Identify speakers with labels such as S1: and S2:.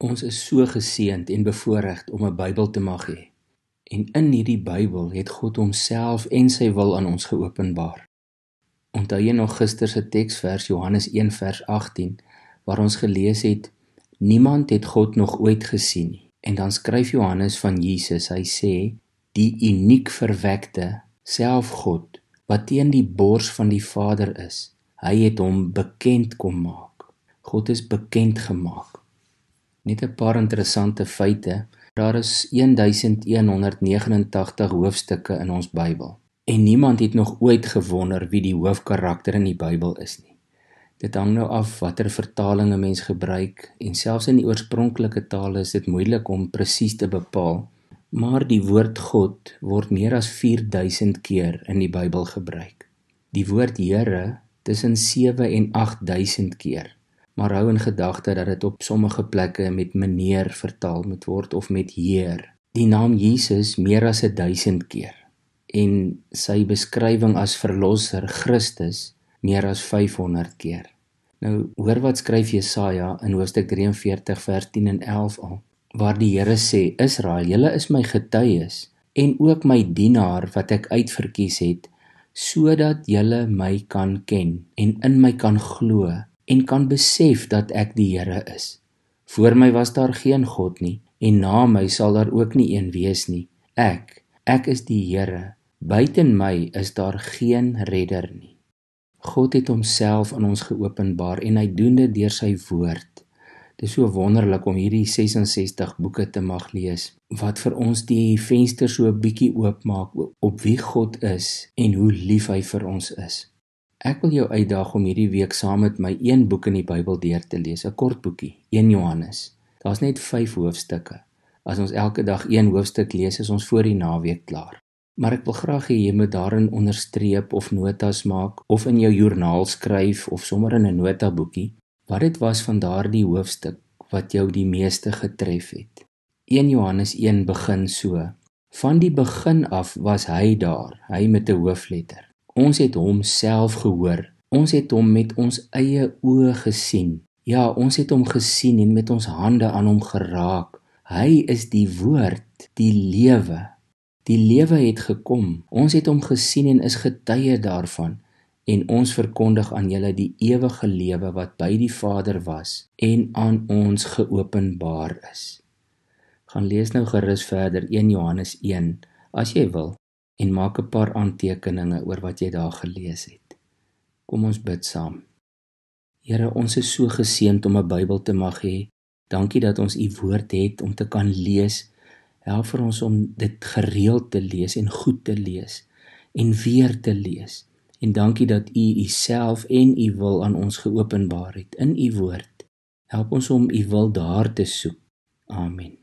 S1: Ons is so geseënd en bevoorreg om 'n Bybel te mag hê. En in hierdie Bybel het God homself en sy wil aan ons geopenbaar. Onthou jy nog gister se teksvers Johannes 1 vers 18 waar ons gelees het: Niemand het God nog ooit gesien nie. En dan skryf Johannes van Jesus, hy sê: Die uniek verwekte self God wat teen die bors van die Vader is. Hy het hom bekend kom maak. God is bekend gemaak net 'n paar interessante feite. Daar is 1189 hoofstukke in ons Bybel en niemand het nog ooit gewonder wie die hoofkarakter in die Bybel is nie. Dit hang nou af watter vertalinge mens gebruik en selfs in die oorspronklike tale is dit moeilik om presies te bepaal, maar die woord God word meer as 4000 keer in die Bybel gebruik. Die woord Here tussen 7 en 8000 keer maar hou in gedagte dat dit op sommige plekke met meneer vertaal moet word of met heer. Die naam Jesus meer as 1000 keer en sy beskrywing as verlosser Christus meer as 500 keer. Nou hoor wat skryf Jesaja in hoofstuk 43 vers 10 en 11 al waar die Here sê Israel julle is my getuies en ook my dienaar wat ek uitverkies het sodat julle my kan ken en in my kan glo en kan besef dat ek die Here is. Voor my was daar geen god nie en na my sal daar ook nie een wees nie. Ek, ek is die Here. Buiten my is daar geen redder nie. God het homself aan ons geopenbaar en hy doen dit deur sy woord. Dit is so wonderlik om hierdie 66 boeke te mag lees wat vir ons die venster so 'n bietjie oopmaak op wie God is en hoe lief hy vir ons is. Ek wil jou uitdaag om hierdie week saam met my een boek in die Bybel deur te lees, 'n kort boekie, 1 Johannes. Daar's net 5 hoofstukke. As ons elke dag een hoofstuk lees, is ons voor die naweek klaar. Maar ek wil graag hê jy moet daarin onderstreep of notas maak of in jou joernaal skryf of sommer in 'n notaboekie wat dit was van daardie hoofstuk wat jou die meeste getref het. 1 Johannes 1 begin so: Van die begin af was hy daar, hy met 'n hoofletter Ons het hom self gehoor. Ons het hom met ons eie oë gesien. Ja, ons het hom gesien en met ons hande aan hom geraak. Hy is die woord, die lewe. Die lewe het gekom. Ons het hom gesien en is getuie daarvan en ons verkondig aan julle die ewige lewe wat by die Vader was en aan ons geopenbaar is. Gaan lees nou gerus verder 1 Johannes 1 as jy wil en maak 'n paar aantekeninge oor wat jy daar gelees het. Kom ons bid saam. Here, ons is so geseënd om 'n Bybel te mag hê. Dankie dat ons u woord het om te kan lees. Help vir ons om dit gereeld te lees en goed te lees en weer te lees. En dankie dat u jy uself en u wil aan ons geopenbaar het in u woord. Help ons om u wil daar te soek. Amen.